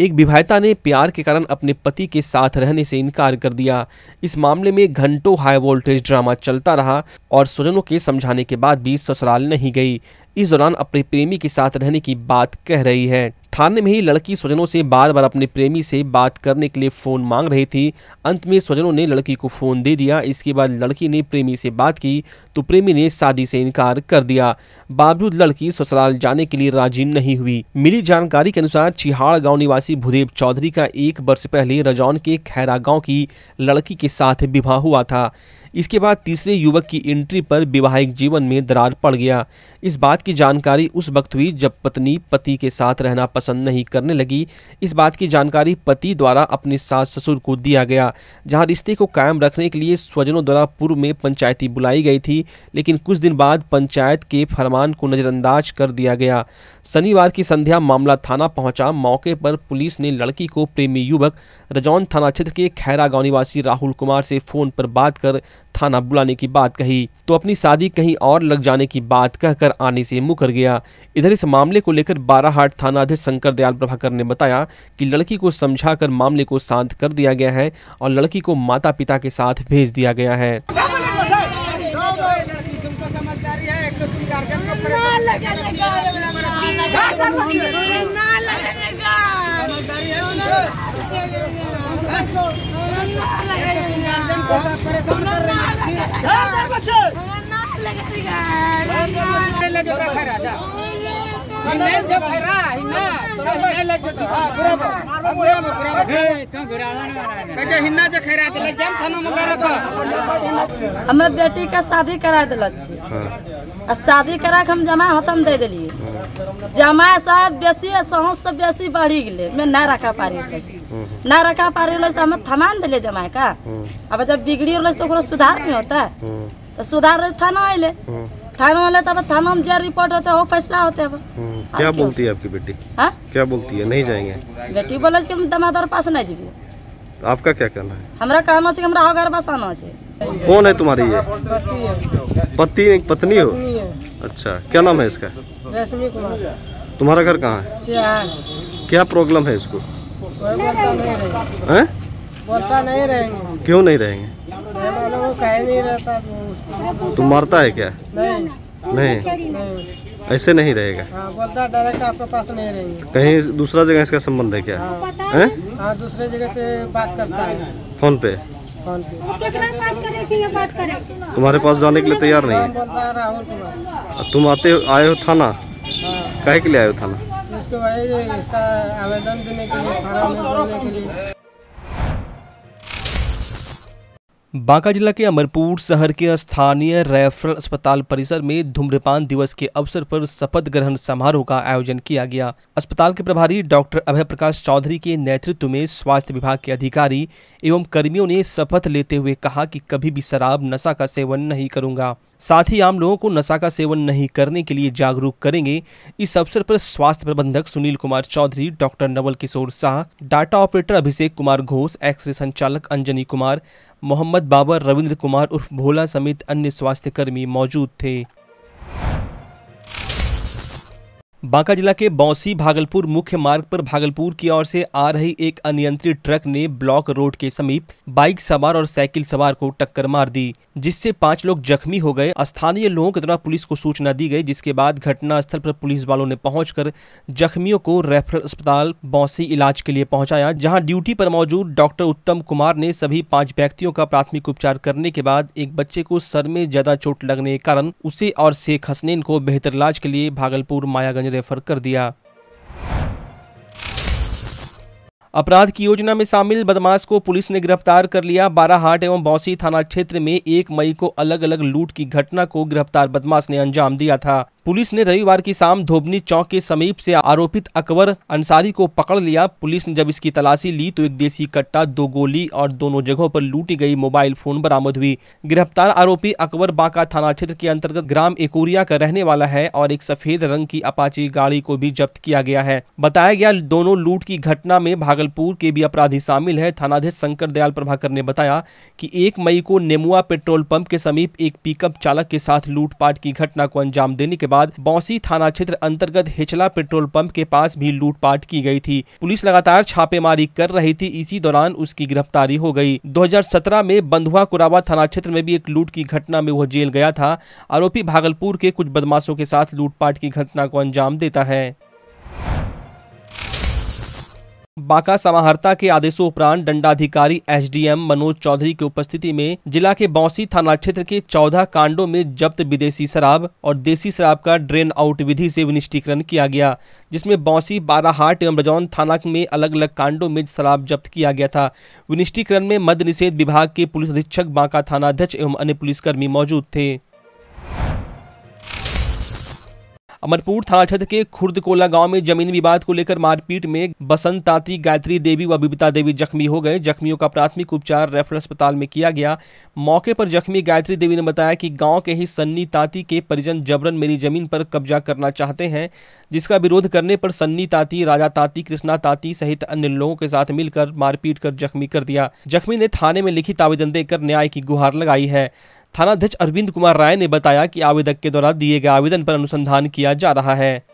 एक विवाहिता ने प्यार के कारण अपने पति के साथ रहने से इनकार कर दिया इस मामले में घंटों हाई वोल्टेज ड्रामा चलता रहा और स्वजनों के समझाने के बाद भी ससुराल नहीं गई इस दौरान अपने प्रेमी के साथ रहने की बात कह रही है थाने में ही लड़की स्वजनों से बार बार अपने प्रेमी से बात करने के लिए फ़ोन मांग रही थी अंत में स्वजनों ने लड़की को फ़ोन दे दिया इसके बाद लड़की ने प्रेमी से बात की तो प्रेमी ने शादी से इनकार कर दिया बावजूद लड़की ससुराल जाने के लिए राजी नहीं हुई मिली जानकारी के अनुसार छिहाड़ गाँव निवासी भूदेव चौधरी का एक वर्ष पहले रजौन के खैरा गाँव की लड़की के साथ विवाह हुआ था इसके बाद तीसरे युवक की एंट्री पर विवाहिक जीवन में दरार पड़ गया इस बात की जानकारी उस वक्त हुई जब पत्नी पति के साथ रहना पसंद नहीं करने लगी इस बात की जानकारी पति द्वारा अपने सास ससुर को दिया गया जहां रिश्ते को कायम रखने के लिए स्वजनों द्वारा पूर्व में पंचायती बुलाई गई थी लेकिन कुछ दिन बाद पंचायत के फरमान को नज़रअंदाज कर दिया गया शनिवार की संध्या मामला थाना पहुंचा मौके पर पुलिस ने लड़की को प्रेमी युवक रजौन थाना क्षेत्र के खैरा गांव निवासी राहुल कुमार से फ़ोन पर बात कर थाना बुलाने की बात कही तो अपनी शादी कहीं और लग जाने की बात कहकर आने से मुकर गया इधर इस मामले को लेकर बाराहाट थाना अध्यक्ष शंकर दयाल प्रभाकर ने बताया कि लड़की को समझाकर मामले को शांत कर दिया गया है और लड़की को माता पिता के साथ भेज दिया गया है ना हाँ। हमें को परेशान कर ध्यान दे बच्चे राजा जो खरा लग जो खरा तो लग जान थाना बेटी का शादी करा देलक हाँ। शादी करा के हम जमा हतम दे देलिए हाँ। जमा सब बेसी सहस सब बेसी बढ़ी गेले मैं ना रखा पारी ना रखा पा रही तो हम थमान दिले जमा का हम्म। अब जब बिगड़ी रही तो सुधार नहीं होता हम्म। तो सुधार थाना अल थाना अल तब थाना में जो रिपोर्ट होता है वो फैसला होते अब हम्म। क्या बोलती है आपकी बेटी हाँ? क्या बोलती है नहीं जाएंगे बेटी बोले की हम दमादार पास नहीं जीवी आपका क्या कहना है हमारा कहना चाहिए हमारा घर बस आना चाहिए कौन है तुम्हारी ये पति एक पत्नी हो अच्छा क्या नाम है इसका तुम्हारा घर कहाँ है क्या प्रॉब्लम है इसको नहीं रहेंगे क्यों नहीं रहेंगे तो तुम मारता है क्या नहीं नहीं ऐसे नहीं रहेगा हाँ, बोलता डायरेक्ट आपके पास नहीं रहेंगे कहीं दूसरा जगह इसका संबंध है क्या हाँ। है हाँ, दूसरे जगह से बात करता है फोन पे फोन पे तुम्हारे पास जाने के लिए तैयार नहीं है तुम आते आए हो थाना कहे के लिए आए हो थाना तो भाई इसका आवेदन देने के लिए फॉर्म भरने के लिए बांका जिला के अमरपुर शहर के स्थानीय रेफरल अस्पताल परिसर में धूम्रपान दिवस के अवसर पर शपथ ग्रहण समारोह का आयोजन किया गया अस्पताल के प्रभारी डॉक्टर अभय प्रकाश चौधरी के नेतृत्व में स्वास्थ्य विभाग के अधिकारी एवं कर्मियों ने शपथ लेते हुए कहा कि कभी भी शराब नशा का सेवन नहीं करूंगा साथ ही आम लोगों को नशा का सेवन नहीं करने के लिए जागरूक करेंगे इस अवसर पर स्वास्थ्य प्रबंधक Sunil Kumar Chaudhary doctor Naval Kishore Shah data operator Abhishek Kumar Ghosh x ray संचालक अंजनी कुमार मोहम्मद बाबर रविंद्र कुमार उर्फ भोला समेत अन्य स्वास्थ्यकर्मी मौजूद थे बांका जिला के बौसी भागलपुर मुख्य मार्ग पर भागलपुर की ओर से आ रही एक अनियंत्रित ट्रक ने ब्लॉक रोड के समीप बाइक सवार और साइकिल सवार को टक्कर मार दी जिससे पांच लोग जख्मी हो गए स्थानीय लोगों के द्वारा पुलिस को सूचना दी गई जिसके बाद घटना स्थल पर पुलिस वालों ने पहुंचकर जख्मियों को रेफरल अस्पताल बौसी इलाज के लिए पहुँचाया जहाँ ड्यूटी पर मौजूद डॉक्टर उत्तम कुमार ने सभी पांच व्यक्तियों का प्राथमिक उपचार करने के बाद एक बच्चे को सर में ज्यादा चोट लगने के कारण उसे और शेख हसनैन को बेहतर इलाज के लिए भागलपुर मायागंज रेफर कर दिया अपराध की योजना में शामिल बदमाश को पुलिस ने गिरफ्तार कर लिया बाराहाट एवं बौसी थाना क्षेत्र में एक मई को अलग अलग लूट की घटना को गिरफ्तार बदमाश ने अंजाम दिया था पुलिस ने रविवार की शाम धोबनी चौक के समीप से आरोपित अकबर अंसारी को पकड़ लिया पुलिस ने जब इसकी तलाशी ली तो एक देसी कट्टा दो गोली और दोनों जगहों पर लूटी गई मोबाइल फोन बरामद हुई गिरफ्तार आरोपी अकबर बांका थाना क्षेत्र के अंतर्गत ग्राम एकोरिया का रहने वाला है और एक सफेद रंग की अपाची गाड़ी को भी जब्त किया गया है बताया गया दोनों लूट की घटना में भागलपुर के भी अपराधी शामिल है थानाध्यक्ष शंकर दयाल प्रभाकर ने बताया की एक मई को नेमुआ पेट्रोल पंप के समीप एक पिकअप चालक के साथ लूटपाट की घटना को अंजाम देने के बाद बौसी थाना क्षेत्र अंतर्गत हिचला पेट्रोल पंप के पास भी लूटपाट की गई थी पुलिस लगातार छापेमारी कर रही थी इसी दौरान उसकी गिरफ्तारी हो गई 2017 में बंधुआ कुरावा थाना क्षेत्र में भी एक लूट की घटना में वह जेल गया था आरोपी भागलपुर के कुछ बदमाशों के साथ लूटपाट की घटना को अंजाम देता है बांका समाहर्ता के आदेशों उपरांत दंडाधिकारी एसडीएम मनोज चौधरी की उपस्थिति में जिला के बौसी थाना क्षेत्र के चौदह कांडों में जब्त विदेशी शराब और देसी शराब का ड्रेन आउट विधि से विनिष्टीकरण किया गया जिसमें बौसी बाराहाट एवं रजौन थाना में अलग अलग कांडों में शराब जब्त किया गया था विनिष्टीकरण में मद्य निषेध विभाग के पुलिस अधीक्षक बांका थानाध्यक्ष एवं अन्य पुलिसकर्मी मौजूद थे अमरपुर थाना क्षेत्र के खुर्दकोला गांव में जमीन विवाद को लेकर मारपीट में बसंत तांती गायत्री देवी व बिबिता देवी जख्मी हो गए जख्मियों का प्राथमिक उपचार रेफर अस्पताल में किया गया मौके पर जख्मी गायत्री देवी ने बताया कि गाँव के ही सन्नी तांती के परिजन जबरन मेरी जमीन पर कब्जा करना चाहते हैं जिसका विरोध करने पर सन्नी तांती राजा तांती कृष्णा तांती सहित अन्य लोगों के साथ मिलकर मारपीट कर जख्मी कर दिया जख्मी ने थाने में लिखित आवेदन देकर न्याय की गुहार लगाई है थानाध्यक्ष अरविंद कुमार राय ने बताया कि आवेदक के द्वारा दिए गए आवेदन पर अनुसंधान किया जा रहा है